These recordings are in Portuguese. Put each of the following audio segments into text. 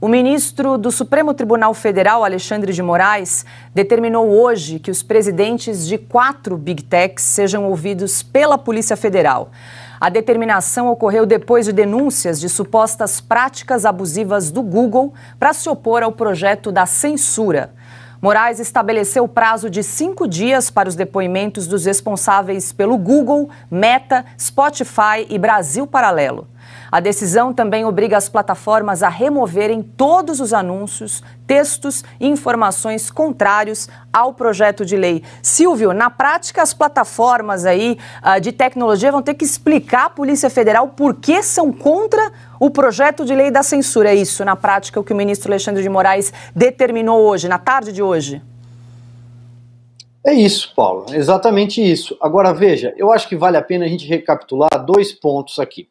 O ministro do Supremo Tribunal Federal, Alexandre de Moraes, determinou hoje que os presidentes de quatro big techs sejam ouvidos pela Polícia Federal. A determinação ocorreu depois de denúncias de supostas práticas abusivas do Google para se opor ao projeto da censura. Moraes estabeleceu o prazo de cinco dias para os depoimentos dos responsáveis pelo Google, Meta, Spotify e Brasil Paralelo. A decisão também obriga as plataformas a removerem todos os anúncios, textos e informações contrários ao projeto de lei. Silvio, na prática, as plataformas aí uh, de tecnologia vão ter que explicar à Polícia Federal por que são contra o projeto de lei da censura. É isso, na prática, o que o ministro Alexandre de Moraes determinou hoje, na tarde de hoje? É isso, Paulo, exatamente isso. Agora veja, eu acho que vale a pena a gente recapitular dois pontos aqui.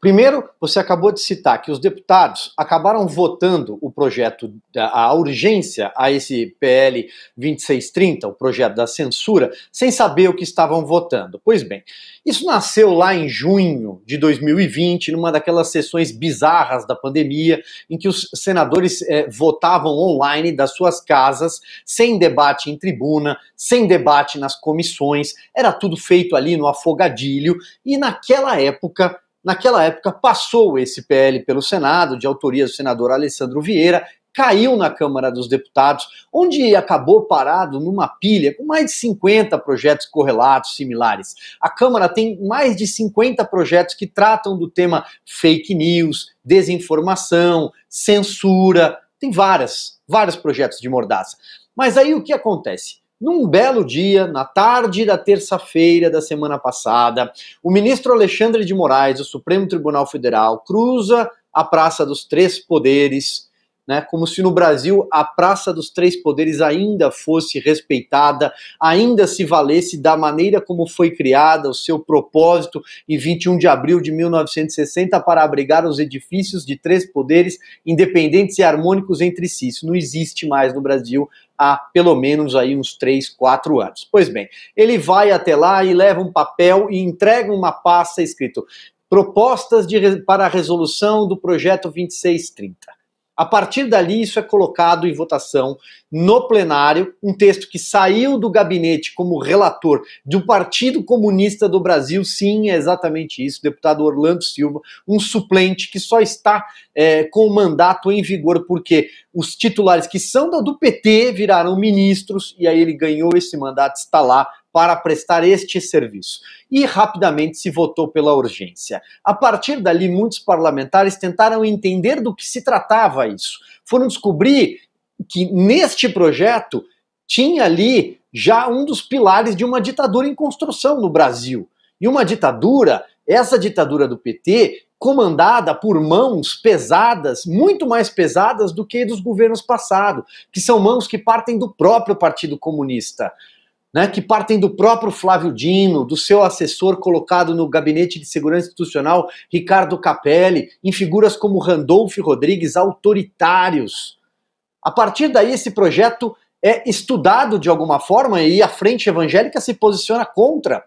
Primeiro, você acabou de citar que os deputados acabaram votando o projeto, a urgência a esse PL 2630, o projeto da censura, sem saber o que estavam votando. Pois bem, isso nasceu lá em junho de 2020, numa daquelas sessões bizarras da pandemia, em que os senadores eh, votavam online das suas casas, sem debate em tribuna, sem debate nas comissões, era tudo feito ali no afogadilho, e naquela época Naquela época, passou esse PL pelo Senado, de autoria do senador Alessandro Vieira, caiu na Câmara dos Deputados, onde acabou parado numa pilha com mais de 50 projetos correlatos similares. A Câmara tem mais de 50 projetos que tratam do tema fake news, desinformação, censura, tem várias, vários projetos de mordaça. Mas aí o que acontece? Num belo dia, na tarde da terça-feira da semana passada, o ministro Alexandre de Moraes, do Supremo Tribunal Federal, cruza a Praça dos Três Poderes né? Como se no Brasil a Praça dos Três Poderes ainda fosse respeitada, ainda se valesse da maneira como foi criada, o seu propósito em 21 de abril de 1960 para abrigar os edifícios de três poderes independentes e harmônicos entre si. Isso não existe mais no Brasil, há pelo menos aí uns 3, 4 anos. Pois bem, ele vai até lá e leva um papel e entrega uma pasta escrito propostas de, para a resolução do projeto 2630. A partir dali, isso é colocado em votação no plenário, um texto que saiu do gabinete como relator do Partido Comunista do Brasil, sim, é exatamente isso, deputado Orlando Silva, um suplente que só está é, com o mandato em vigor porque os titulares que são do PT viraram ministros e aí ele ganhou esse mandato, está lá para prestar este serviço. E rapidamente se votou pela urgência. A partir dali, muitos parlamentares tentaram entender do que se tratava isso. Foram descobrir que neste projeto tinha ali já um dos pilares de uma ditadura em construção no Brasil. E uma ditadura, essa ditadura do PT, comandada por mãos pesadas, muito mais pesadas do que dos governos passados, que são mãos que partem do próprio Partido Comunista. Né, que partem do próprio Flávio Dino, do seu assessor colocado no gabinete de segurança institucional, Ricardo Capelli, em figuras como Randolph Rodrigues, autoritários. A partir daí, esse projeto é estudado de alguma forma e a frente evangélica se posiciona contra.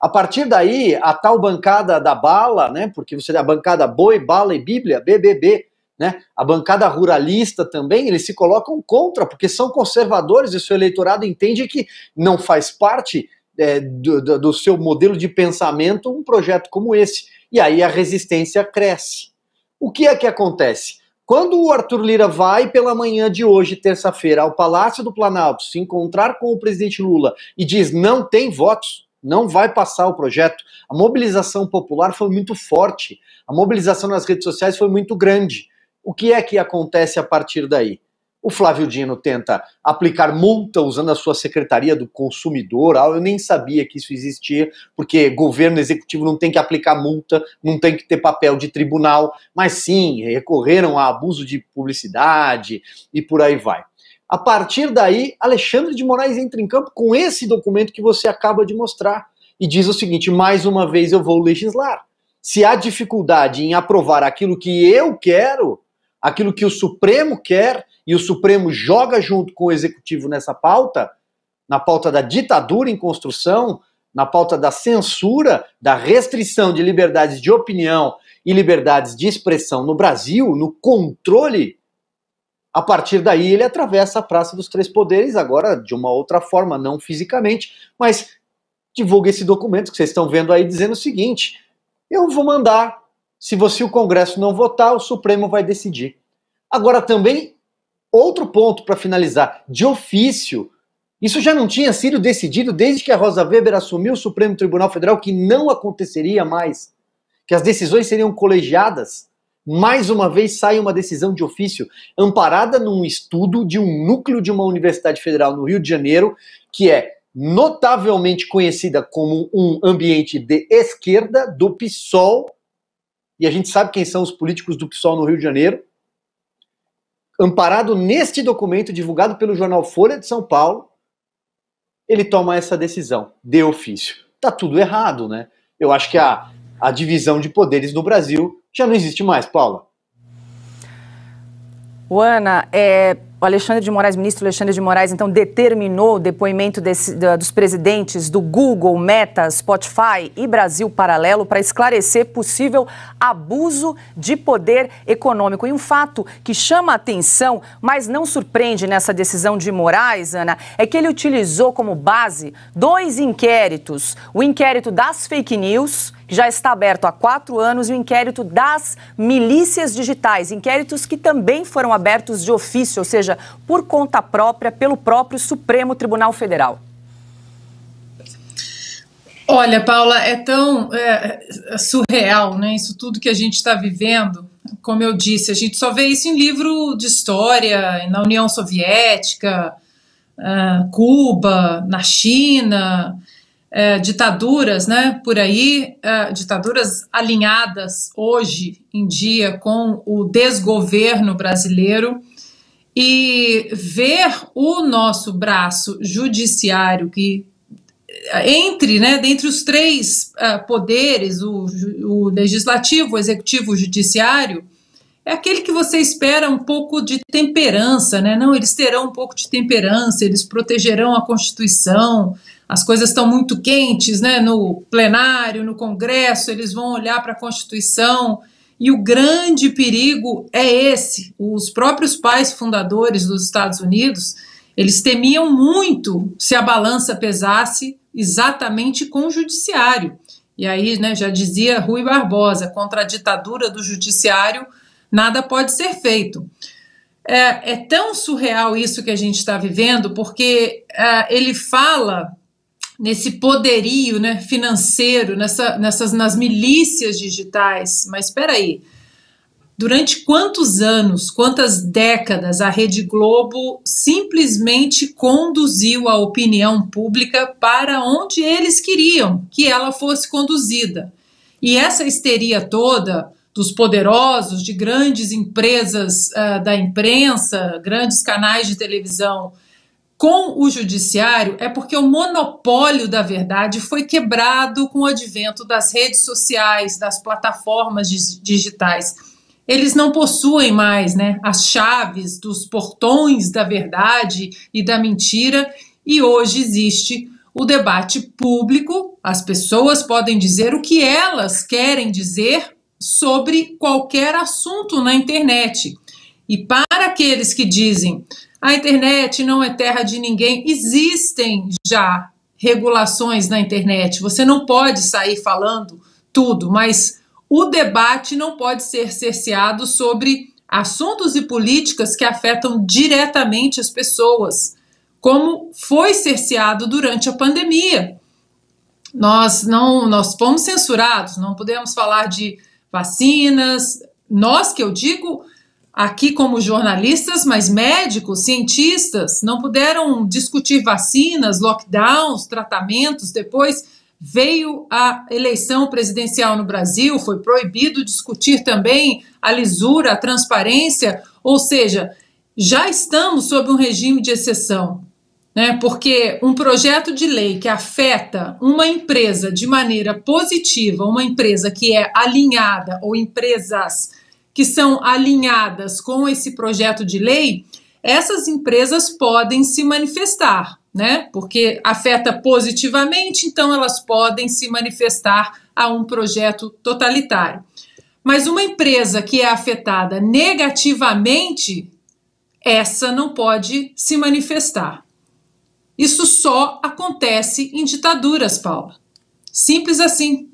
A partir daí, a tal bancada da bala, né, porque você tem a bancada boi, bala e bíblia, BBB, né, a bancada ruralista também, eles se colocam contra, porque são conservadores e seu eleitorado entende que não faz parte é, do, do seu modelo de pensamento um projeto como esse. E aí a resistência cresce. O que é que acontece? Quando o Arthur Lira vai pela manhã de hoje, terça-feira, ao Palácio do Planalto se encontrar com o presidente Lula e diz não tem votos, não vai passar o projeto, a mobilização popular foi muito forte, a mobilização nas redes sociais foi muito grande. O que é que acontece a partir daí? O Flávio Dino tenta aplicar multa usando a sua Secretaria do Consumidor. Ah, eu nem sabia que isso existia, porque governo executivo não tem que aplicar multa, não tem que ter papel de tribunal, mas sim recorreram a abuso de publicidade e por aí vai. A partir daí, Alexandre de Moraes entra em campo com esse documento que você acaba de mostrar e diz o seguinte: mais uma vez eu vou legislar. Se há dificuldade em aprovar aquilo que eu quero, aquilo que o Supremo quer, e o Supremo joga junto com o Executivo nessa pauta, na pauta da ditadura em construção, na pauta da censura, da restrição de liberdades de opinião e liberdades de expressão no Brasil, no controle, a partir daí ele atravessa a Praça dos Três Poderes, agora de uma outra forma, não fisicamente, mas divulga esse documento que vocês estão vendo aí dizendo o seguinte: eu vou mandar se você o Congresso não votar, o Supremo vai decidir. Agora também outro ponto para finalizar, de ofício, isso já não tinha sido decidido desde que a Rosa Weber assumiu o Supremo Tribunal Federal que não aconteceria mais, que as decisões seriam colegiadas. Mais uma vez sai uma decisão de ofício amparada num estudo de um núcleo de uma universidade federal no Rio de Janeiro, que é notavelmente conhecida como um ambiente de esquerda do PSOL e a gente sabe quem são os políticos do PSOL no Rio de Janeiro, amparado neste documento divulgado pelo jornal Folha de São Paulo, ele toma essa decisão de ofício. Tá tudo errado, né? Eu acho que a, a divisão de poderes no Brasil já não existe mais, Paula. Ana, é, o Alexandre de Moraes, ministro Alexandre de Moraes, então determinou o depoimento desse, da, dos presidentes do Google, Meta, Spotify e Brasil Paralelo para esclarecer possível abuso de poder econômico. E um fato que chama a atenção, mas não surpreende nessa decisão de Moraes, Ana, é que ele utilizou como base dois inquéritos: o inquérito das fake news que já está aberto há quatro anos, e o inquérito das milícias digitais, inquéritos que também foram abertos de ofício, ou seja, por conta própria, pelo próprio Supremo Tribunal Federal. Olha, Paula, é tão é, é surreal, né? Isso tudo que a gente está vivendo. Como eu disse, a gente só vê isso em livro de história, na União Soviética, uh, Cuba, na China, é, ditaduras né, por aí, é, ditaduras alinhadas hoje em dia com o desgoverno brasileiro, e ver o nosso braço judiciário que é, entre, né, dentre os três uh, poderes, o, o, legislativo, o executivo, o judiciário, é aquele que você espera um pouco de temperança, né? Não, eles terão um pouco de temperança, eles protegerão a Constituição, as coisas estão muito quentes, né? No plenário, no Congresso, eles vão olhar para a Constituição. E o grande perigo é esse. Os próprios pais fundadores dos Estados Unidos, eles temiam muito se a balança pesasse exatamente com o judiciário. E aí, né, já dizia Rui Barbosa, contra a ditadura do judiciário, nada pode ser feito. É, é tão surreal isso que a gente está vivendo, porque é, ele fala nesse poderio né, financeiro, nessa, nessas, nas milícias digitais. Mas espera aí, durante quantos anos, quantas décadas a Rede Globo simplesmente conduziu a opinião pública para onde eles queriam que ela fosse conduzida? E essa histeria toda dos poderosos, de grandes empresas uh, da imprensa, grandes canais de televisão com o judiciário é porque o monopólio da verdade foi quebrado com o advento das redes sociais, das plataformas digitais. Eles não possuem mais né, as chaves dos portões da verdade e da mentira, e hoje existe o debate público. As pessoas podem dizer o que elas querem dizer sobre qualquer assunto na internet. E para aqueles que dizem a internet não é terra de ninguém. Existem já regulações na internet. Você não pode sair falando tudo, mas o debate não pode ser cerceado sobre assuntos e políticas que afetam diretamente as pessoas, como foi cerceado durante a pandemia. Nós não nós fomos censurados, não podemos falar de vacinas, nós que eu digo, aqui como jornalistas, mas médicos, cientistas, não puderam discutir vacinas, lockdowns, tratamentos. Depois veio a eleição presidencial no Brasil, foi proibido discutir também a lisura, a transparência, ou seja, já estamos sob um regime de exceção. Né, porque um projeto de lei que afeta uma empresa de maneira positiva, uma empresa que é alinhada ou empresas que são alinhadas com esse projeto de lei, essas empresas podem se manifestar, né? Porque afeta positivamente, então elas podem se manifestar a um projeto totalitário. Mas uma empresa que é afetada negativamente, essa não pode se manifestar. Isso só acontece em ditaduras, Paula. Simples assim.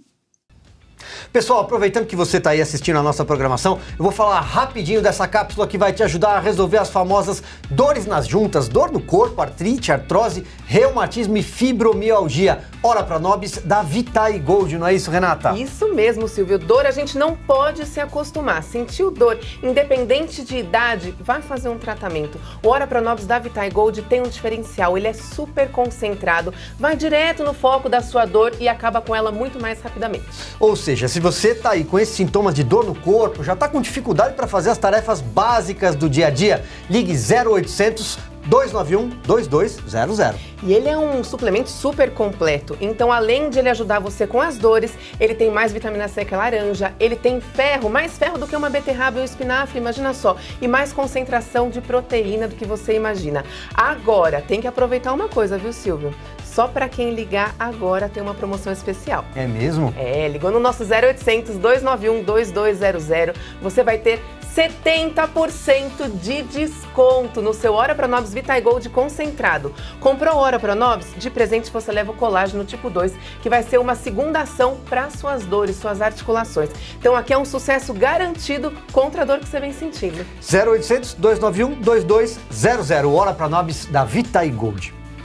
Pessoal, aproveitando que você está aí assistindo a nossa programação, eu vou falar rapidinho dessa cápsula que vai te ajudar a resolver as famosas dores nas juntas, dor no corpo, artrite, artrose, reumatismo e fibromialgia. Hora para Nobis da Vitae Gold, não é isso, Renata? Isso mesmo, Silvio. Dor a gente não pode se acostumar. Sentiu dor, independente de idade, vá fazer um tratamento. O Hora para Nobis da Vitae Gold tem um diferencial, ele é super concentrado, vai direto no foco da sua dor e acaba com ela muito mais rapidamente. Ou seja, se se você está aí com esses sintomas de dor no corpo, já está com dificuldade para fazer as tarefas básicas do dia a dia, ligue 0800 291 2200. E ele é um suplemento super completo. Então, além de ele ajudar você com as dores, ele tem mais vitamina C que a é laranja, ele tem ferro, mais ferro do que uma beterraba e um espinafre, imagina só, e mais concentração de proteína do que você imagina. Agora, tem que aproveitar uma coisa, viu, Silvio? Só para quem ligar agora tem uma promoção especial. É mesmo? É, ligou no nosso 0800 291 2200, você vai ter 70% de desconto no seu Hora Pronobis Gold concentrado. Comprou Hora Pronobis? De presente você leva o colágeno tipo 2, que vai ser uma segunda ação para suas dores, suas articulações. Então aqui é um sucesso garantido contra a dor que você vem sentindo. 0800 291 2200, Hora Pronobis da Gold.